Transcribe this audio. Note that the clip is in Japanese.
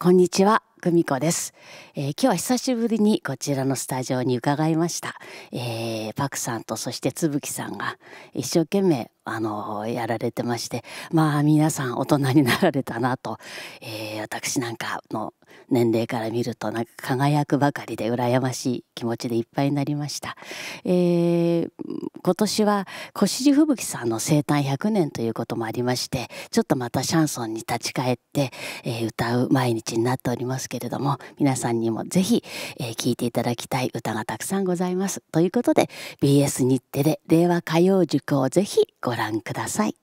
こんにちは、久美子です、えー、今日は久しぶりにこちらのスタジオに伺いました。えー、パクさんとそしてつぶきさんが一生懸命あのやられてまして、まあ皆さん大人になられたなと、えー、私なんかの年齢から見るとなんか輝くばかりで羨ましい気持ちでいっぱいになりました、えー、今年は小尻吹雪さんの生誕100年ということもありましてちょっとまたシャンソンに立ち返って、えー、歌う毎日になっておりますけれども皆さんにもぜひ聴、えー、いていただきたい歌がたくさんございますということで BS 日テレ令和歌謡塾をぜひご覧ください。